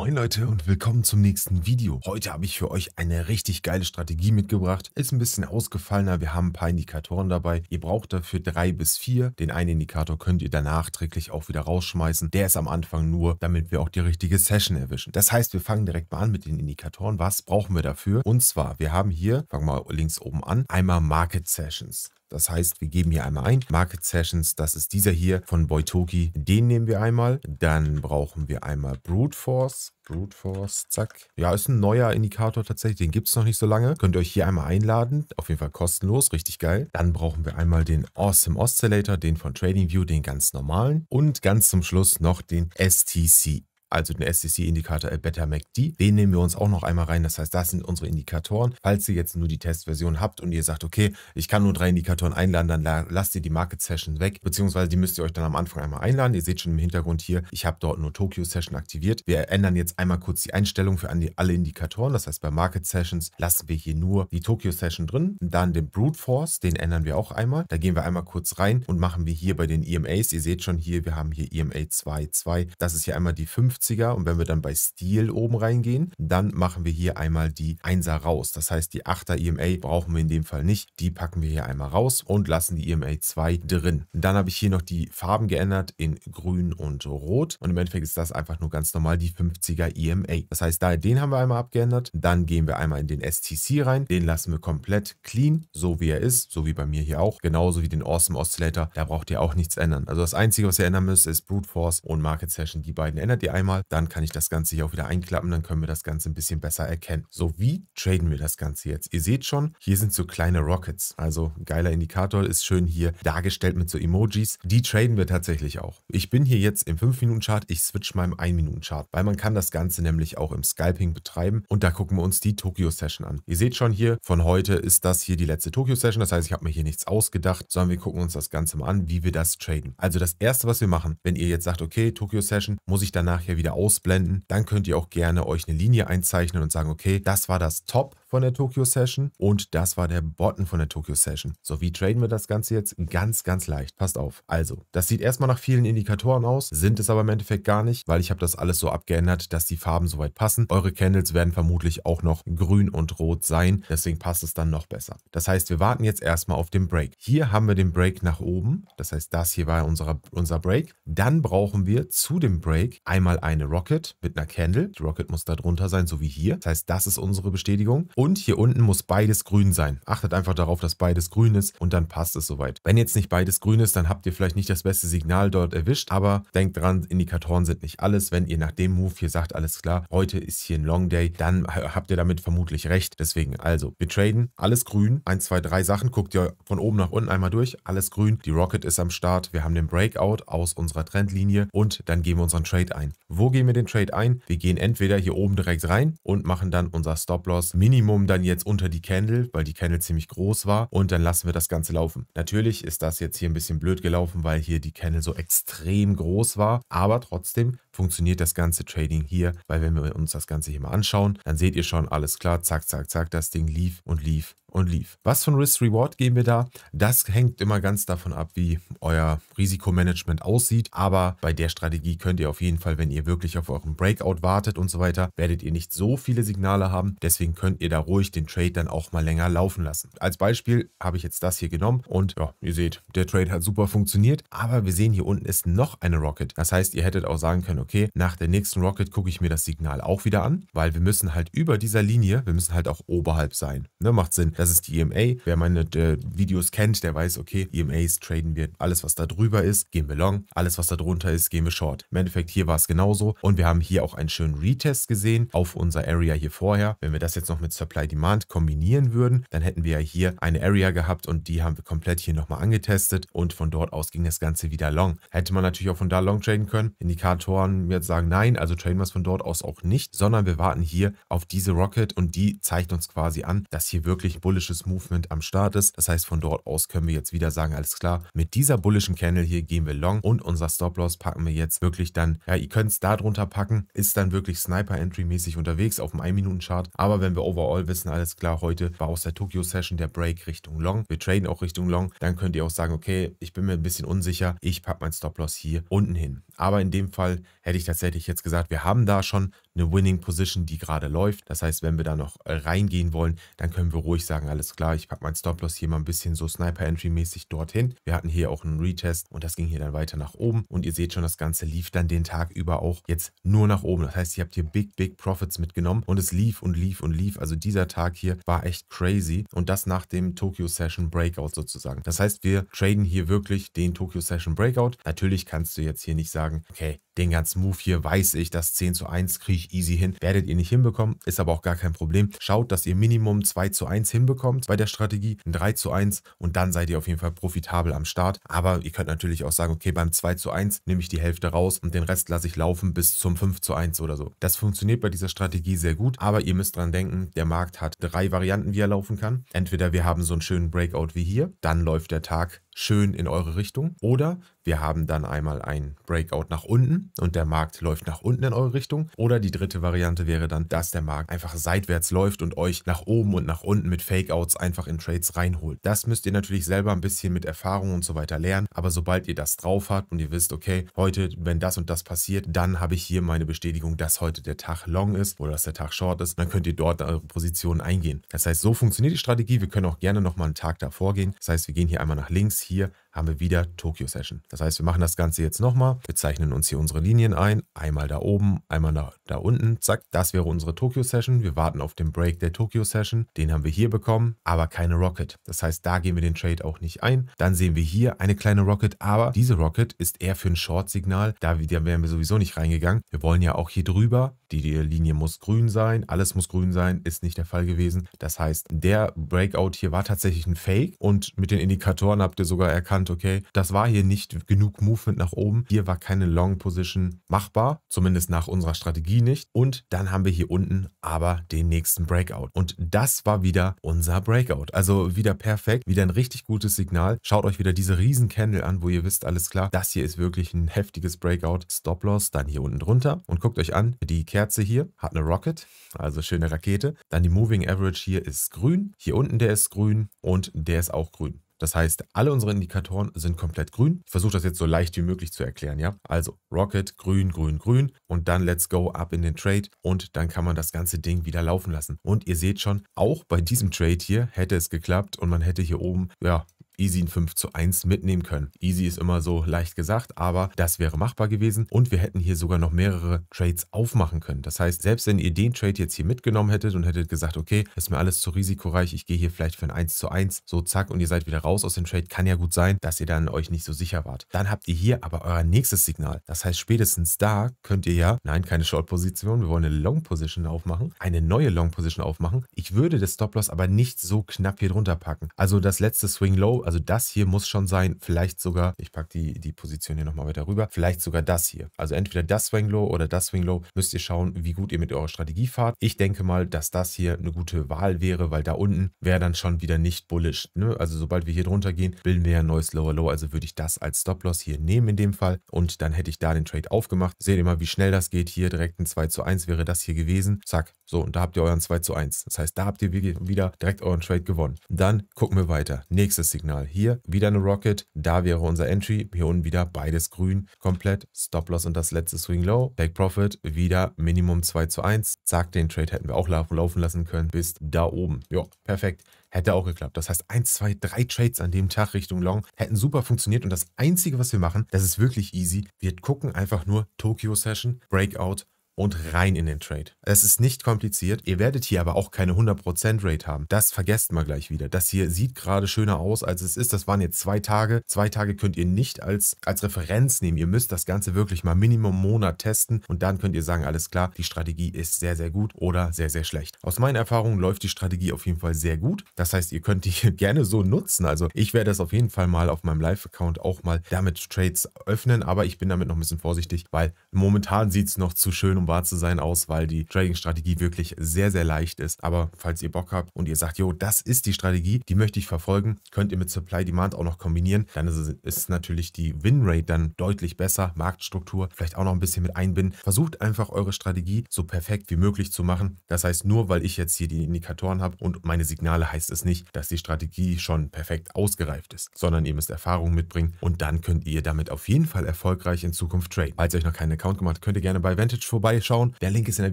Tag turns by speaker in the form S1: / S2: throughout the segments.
S1: Moin Leute und willkommen zum nächsten Video. Heute habe ich für euch eine richtig geile Strategie mitgebracht. Ist ein bisschen ausgefallener, wir haben ein paar Indikatoren dabei. Ihr braucht dafür drei bis vier. Den einen Indikator könnt ihr danach träglich auch wieder rausschmeißen. Der ist am Anfang nur, damit wir auch die richtige Session erwischen. Das heißt, wir fangen direkt mal an mit den Indikatoren. Was brauchen wir dafür? Und zwar, wir haben hier, fangen wir links oben an, einmal Market Sessions. Das heißt, wir geben hier einmal ein. Market Sessions, das ist dieser hier von Boitoki. Den nehmen wir einmal. Dann brauchen wir einmal Brute Force. Brute Force, zack. Ja, ist ein neuer Indikator tatsächlich. Den gibt es noch nicht so lange. Könnt ihr euch hier einmal einladen. Auf jeden Fall kostenlos, richtig geil. Dann brauchen wir einmal den Awesome Oscillator, den von TradingView, den ganz normalen. Und ganz zum Schluss noch den STCE also den SCC-Indikator Beta MACD. Den nehmen wir uns auch noch einmal rein. Das heißt, das sind unsere Indikatoren. Falls ihr jetzt nur die Testversion habt und ihr sagt, okay, ich kann nur drei Indikatoren einladen, dann lasst ihr die Market Session weg, beziehungsweise die müsst ihr euch dann am Anfang einmal einladen. Ihr seht schon im Hintergrund hier, ich habe dort nur Tokyo Session aktiviert. Wir ändern jetzt einmal kurz die Einstellung für alle Indikatoren. Das heißt, bei Market Sessions lassen wir hier nur die Tokyo Session drin. Dann den Brute Force, den ändern wir auch einmal. Da gehen wir einmal kurz rein und machen wir hier bei den EMAs. Ihr seht schon hier, wir haben hier EMA 2.2. Das ist hier einmal die 5 50er und wenn wir dann bei Stil oben reingehen, dann machen wir hier einmal die 1er raus. Das heißt, die 8er EMA brauchen wir in dem Fall nicht. Die packen wir hier einmal raus und lassen die EMA 2 drin. Dann habe ich hier noch die Farben geändert in grün und rot und im Endeffekt ist das einfach nur ganz normal die 50er EMA. Das heißt, da den haben wir einmal abgeändert. Dann gehen wir einmal in den STC rein. Den lassen wir komplett clean, so wie er ist, so wie bei mir hier auch. Genauso wie den Awesome Oscillator. Da braucht ihr auch nichts ändern. Also das Einzige, was ihr ändern müsst, ist Brute Force und Market Session. Die beiden ändert ihr einmal einmal, dann kann ich das Ganze hier auch wieder einklappen, dann können wir das Ganze ein bisschen besser erkennen. So, wie traden wir das Ganze jetzt? Ihr seht schon, hier sind so kleine Rockets, also geiler Indikator, ist schön hier dargestellt mit so Emojis. Die traden wir tatsächlich auch. Ich bin hier jetzt im 5-Minuten-Chart, ich switch mal im 1-Minuten-Chart, weil man kann das Ganze nämlich auch im Scalping betreiben und da gucken wir uns die Tokyo-Session an. Ihr seht schon hier, von heute ist das hier die letzte Tokyo-Session, das heißt, ich habe mir hier nichts ausgedacht, sondern wir gucken uns das Ganze mal an, wie wir das traden. Also das Erste, was wir machen, wenn ihr jetzt sagt, okay, Tokyo-Session, muss ich danach ja wieder wieder ausblenden. Dann könnt ihr auch gerne euch eine Linie einzeichnen und sagen, okay, das war das Top von der Tokyo Session und das war der Bottom von der Tokyo Session. So, wie traden wir das Ganze jetzt? Ganz, ganz leicht. Passt auf. Also, das sieht erstmal nach vielen Indikatoren aus, sind es aber im Endeffekt gar nicht, weil ich habe das alles so abgeändert, dass die Farben soweit passen. Eure Candles werden vermutlich auch noch grün und rot sein, deswegen passt es dann noch besser. Das heißt, wir warten jetzt erstmal auf den Break. Hier haben wir den Break nach oben, das heißt, das hier war unser, unser Break. Dann brauchen wir zu dem Break einmal eine Rocket mit einer Candle. Die Rocket muss da drunter sein, so wie hier. Das heißt, das ist unsere Bestätigung und hier unten muss beides grün sein. Achtet einfach darauf, dass beides grün ist und dann passt es soweit. Wenn jetzt nicht beides grün ist, dann habt ihr vielleicht nicht das beste Signal dort erwischt, aber denkt dran, Indikatoren sind nicht alles. Wenn ihr nach dem Move hier sagt, alles klar, heute ist hier ein Long Day, dann habt ihr damit vermutlich recht. Deswegen, also, wir traden, alles grün, 1, 2, 3 Sachen, guckt ihr von oben nach unten einmal durch, alles grün, die Rocket ist am Start, wir haben den Breakout aus unserer Trendlinie und dann geben wir unseren Trade ein. Wo gehen wir den Trade ein? Wir gehen entweder hier oben direkt rein und machen dann unser Stop-Loss Minimum Maximum dann jetzt unter die Candle, weil die Candle ziemlich groß war und dann lassen wir das Ganze laufen. Natürlich ist das jetzt hier ein bisschen blöd gelaufen, weil hier die Candle so extrem groß war, aber trotzdem funktioniert das ganze Trading hier, weil wenn wir uns das Ganze hier mal anschauen, dann seht ihr schon, alles klar, zack, zack, zack, das Ding lief und lief und lief. Was für ein Risk-Reward geben wir da? Das hängt immer ganz davon ab, wie euer Risikomanagement aussieht. Aber bei der Strategie könnt ihr auf jeden Fall, wenn ihr wirklich auf euren Breakout wartet und so weiter, werdet ihr nicht so viele Signale haben. Deswegen könnt ihr da ruhig den Trade dann auch mal länger laufen lassen. Als Beispiel habe ich jetzt das hier genommen und ja, ihr seht, der Trade hat super funktioniert. Aber wir sehen hier unten ist noch eine Rocket. Das heißt, ihr hättet auch sagen können, okay, nach der nächsten Rocket gucke ich mir das Signal auch wieder an, weil wir müssen halt über dieser Linie, wir müssen halt auch oberhalb sein. Ne, macht Sinn. Das ist die EMA. Wer meine äh, Videos kennt, der weiß, okay, EMAs traden wir. Alles, was da drüber ist, gehen wir long. Alles, was da drunter ist, gehen wir short. Im Endeffekt hier war es genauso. Und wir haben hier auch einen schönen Retest gesehen auf unser Area hier vorher. Wenn wir das jetzt noch mit Supply Demand kombinieren würden, dann hätten wir ja hier eine Area gehabt und die haben wir komplett hier nochmal angetestet. Und von dort aus ging das Ganze wieder long. Hätte man natürlich auch von da long traden können. Indikatoren Jahren jetzt sagen, nein, also traden wir es von dort aus auch nicht, sondern wir warten hier auf diese Rocket und die zeigt uns quasi an, dass hier wirklich bullisches Movement am Start ist. Das heißt, von dort aus können wir jetzt wieder sagen, alles klar, mit dieser bullischen Candle hier gehen wir long und unser Stop-Loss packen wir jetzt wirklich dann, ja, ihr könnt es da drunter packen, ist dann wirklich Sniper-Entry-mäßig unterwegs auf dem 1-Minuten-Chart, aber wenn wir overall wissen, alles klar, heute war aus der Tokyo-Session der Break Richtung long, wir traden auch Richtung long, dann könnt ihr auch sagen, okay, ich bin mir ein bisschen unsicher, ich packe mein Stop-Loss hier unten hin. Aber in dem Fall hätte ich tatsächlich jetzt gesagt, wir haben da schon eine Winning Position, die gerade läuft. Das heißt, wenn wir da noch äh, reingehen wollen, dann können wir ruhig sagen, alles klar, ich packe mein Stop-Loss hier mal ein bisschen so Sniper-Entry-mäßig dorthin. Wir hatten hier auch einen Retest und das ging hier dann weiter nach oben. Und ihr seht schon, das Ganze lief dann den Tag über auch jetzt nur nach oben. Das heißt, ihr habt hier big, big Profits mitgenommen und es lief und lief und lief. Also dieser Tag hier war echt crazy und das nach dem Tokyo Session Breakout sozusagen. Das heißt, wir traden hier wirklich den Tokyo Session Breakout. Natürlich kannst du jetzt hier nicht sagen, okay, den ganzen Move hier weiß ich, das 10 zu 1 kriege easy hin. Werdet ihr nicht hinbekommen, ist aber auch gar kein Problem. Schaut, dass ihr Minimum 2 zu 1 hinbekommt bei der Strategie, ein 3 zu 1 und dann seid ihr auf jeden Fall profitabel am Start. Aber ihr könnt natürlich auch sagen, okay, beim 2 zu 1 nehme ich die Hälfte raus und den Rest lasse ich laufen bis zum 5 zu 1 oder so. Das funktioniert bei dieser Strategie sehr gut, aber ihr müsst dran denken, der Markt hat drei Varianten, wie er laufen kann. Entweder wir haben so einen schönen Breakout wie hier, dann läuft der Tag schön in eure Richtung. Oder wir haben dann einmal ein Breakout nach unten und der Markt läuft nach unten in eure Richtung. Oder die dritte Variante wäre dann, dass der Markt einfach seitwärts läuft und euch nach oben und nach unten mit Fakeouts einfach in Trades reinholt. Das müsst ihr natürlich selber ein bisschen mit Erfahrung und so weiter lernen. Aber sobald ihr das drauf habt und ihr wisst, okay, heute, wenn das und das passiert, dann habe ich hier meine Bestätigung, dass heute der Tag long ist oder dass der Tag short ist, dann könnt ihr dort eure Positionen eingehen. Das heißt, so funktioniert die Strategie. Wir können auch gerne nochmal einen Tag davor gehen. Das heißt, wir gehen hier einmal nach links, hier haben wir wieder Tokyo Session. Das heißt, wir machen das Ganze jetzt nochmal. Wir zeichnen uns hier unsere Linien ein. Einmal da oben, einmal da, da unten. Zack, das wäre unsere Tokyo Session. Wir warten auf den Break der Tokyo Session. Den haben wir hier bekommen, aber keine Rocket. Das heißt, da gehen wir den Trade auch nicht ein. Dann sehen wir hier eine kleine Rocket, aber diese Rocket ist eher für ein Short-Signal. Da, da wären wir sowieso nicht reingegangen. Wir wollen ja auch hier drüber. Die, die Linie muss grün sein. Alles muss grün sein. Ist nicht der Fall gewesen. Das heißt, der Breakout hier war tatsächlich ein Fake und mit den Indikatoren habt ihr sogar erkannt, erkannt, okay, das war hier nicht genug Movement nach oben. Hier war keine Long Position machbar, zumindest nach unserer Strategie nicht. Und dann haben wir hier unten aber den nächsten Breakout. Und das war wieder unser Breakout. Also wieder perfekt, wieder ein richtig gutes Signal. Schaut euch wieder diese riesen Candle an, wo ihr wisst, alles klar, das hier ist wirklich ein heftiges Breakout. Stop Loss, dann hier unten drunter. Und guckt euch an, die Kerze hier hat eine Rocket, also schöne Rakete. Dann die Moving Average hier ist grün. Hier unten der ist grün und der ist auch grün. Das heißt, alle unsere Indikatoren sind komplett grün. Ich versuche das jetzt so leicht wie möglich zu erklären, ja? Also Rocket, grün, grün, grün und dann let's go up in den Trade und dann kann man das ganze Ding wieder laufen lassen. Und ihr seht schon, auch bei diesem Trade hier hätte es geklappt und man hätte hier oben, ja, easy ein 5 zu 1 mitnehmen können. Easy ist immer so leicht gesagt, aber das wäre machbar gewesen und wir hätten hier sogar noch mehrere Trades aufmachen können. Das heißt, selbst wenn ihr den Trade jetzt hier mitgenommen hättet und hättet gesagt, okay, ist mir alles zu risikoreich, ich gehe hier vielleicht für ein 1 zu 1, so zack und ihr seid wieder raus aus dem Trade, kann ja gut sein, dass ihr dann euch nicht so sicher wart. Dann habt ihr hier aber euer nächstes Signal. Das heißt, spätestens da könnt ihr ja, nein, keine Short-Position, wir wollen eine Long-Position aufmachen, eine neue Long-Position aufmachen. Ich würde das Stop-Loss aber nicht so knapp hier drunter packen. Also das letzte Swing-Low, also das hier muss schon sein, vielleicht sogar, ich packe die, die Position hier nochmal weiter rüber, vielleicht sogar das hier. Also entweder das Swing Low oder das Swing Low. Müsst ihr schauen, wie gut ihr mit eurer Strategie fahrt. Ich denke mal, dass das hier eine gute Wahl wäre, weil da unten wäre dann schon wieder nicht bullish. Ne? Also sobald wir hier drunter gehen, bilden wir ja ein neues Lower Low. Also würde ich das als Stop-Loss hier nehmen in dem Fall und dann hätte ich da den Trade aufgemacht. Seht ihr mal, wie schnell das geht. Hier direkt ein 2 zu 1 wäre das hier gewesen. Zack. So, und da habt ihr euren 2 zu 1. Das heißt, da habt ihr wieder direkt euren Trade gewonnen. Dann gucken wir weiter. Nächstes Signal. Mal. Hier wieder eine Rocket, da wäre unser Entry. Hier unten wieder beides grün, komplett. Stop Loss und das letzte Swing Low. Take Profit, wieder Minimum 2 zu 1. Zack, den Trade hätten wir auch laufen lassen können bis da oben. Ja, perfekt. Hätte auch geklappt. Das heißt, 1, 2, 3 Trades an dem Tag Richtung Long hätten super funktioniert. Und das Einzige, was wir machen, das ist wirklich easy. Wir gucken einfach nur Tokyo Session, Breakout, und rein in den Trade. Es ist nicht kompliziert. Ihr werdet hier aber auch keine 100% Rate haben. Das vergesst mal gleich wieder. Das hier sieht gerade schöner aus, als es ist. Das waren jetzt zwei Tage. Zwei Tage könnt ihr nicht als, als Referenz nehmen. Ihr müsst das Ganze wirklich mal Minimum Monat testen und dann könnt ihr sagen, alles klar, die Strategie ist sehr, sehr gut oder sehr, sehr schlecht. Aus meinen Erfahrungen läuft die Strategie auf jeden Fall sehr gut. Das heißt, ihr könnt die gerne so nutzen. Also ich werde das auf jeden Fall mal auf meinem Live-Account auch mal damit Trades öffnen, aber ich bin damit noch ein bisschen vorsichtig, weil momentan sieht es noch zu schön, um global zu sein aus, weil die Trading-Strategie wirklich sehr, sehr leicht ist. Aber falls ihr Bock habt und ihr sagt, jo, das ist die Strategie, die möchte ich verfolgen, könnt ihr mit Supply-Demand auch noch kombinieren, dann ist, es, ist natürlich die Win-Rate dann deutlich besser, Marktstruktur vielleicht auch noch ein bisschen mit einbinden. Versucht einfach eure Strategie so perfekt wie möglich zu machen. Das heißt, nur weil ich jetzt hier die Indikatoren habe und meine Signale, heißt es nicht, dass die Strategie schon perfekt ausgereift ist, sondern ihr müsst Erfahrung mitbringen und dann könnt ihr damit auf jeden Fall erfolgreich in Zukunft traden. Falls ihr euch noch keinen Account gemacht habt, könnt ihr gerne bei Vantage vorbei vorbeischauen. Der Link ist in der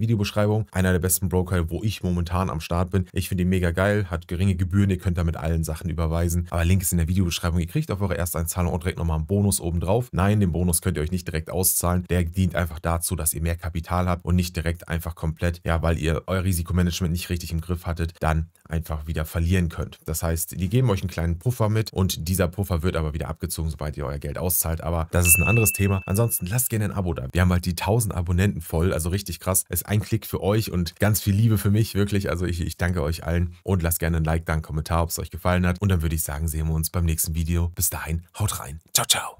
S1: Videobeschreibung. Einer der besten Broker, wo ich momentan am Start bin. Ich finde ihn mega geil, hat geringe Gebühren. Ihr könnt damit allen Sachen überweisen. Aber Link ist in der Videobeschreibung. Ihr kriegt auf eure Ersteinzahlung und direkt nochmal einen Bonus obendrauf. Nein, den Bonus könnt ihr euch nicht direkt auszahlen. Der dient einfach dazu, dass ihr mehr Kapital habt und nicht direkt einfach komplett, ja, weil ihr euer Risikomanagement nicht richtig im Griff hattet, dann einfach wieder verlieren könnt. Das heißt, die geben euch einen kleinen Puffer mit und dieser Puffer wird aber wieder abgezogen, sobald ihr euer Geld auszahlt. Aber das ist ein anderes Thema. Ansonsten lasst gerne ein Abo da. Wir haben halt die 1000 Abonnenten voll toll, also richtig krass. Es ist ein Klick für euch und ganz viel Liebe für mich, wirklich. Also ich, ich danke euch allen und lasst gerne ein Like da, einen Kommentar, ob es euch gefallen hat. Und dann würde ich sagen, sehen wir uns beim nächsten Video. Bis dahin, haut rein. Ciao, ciao.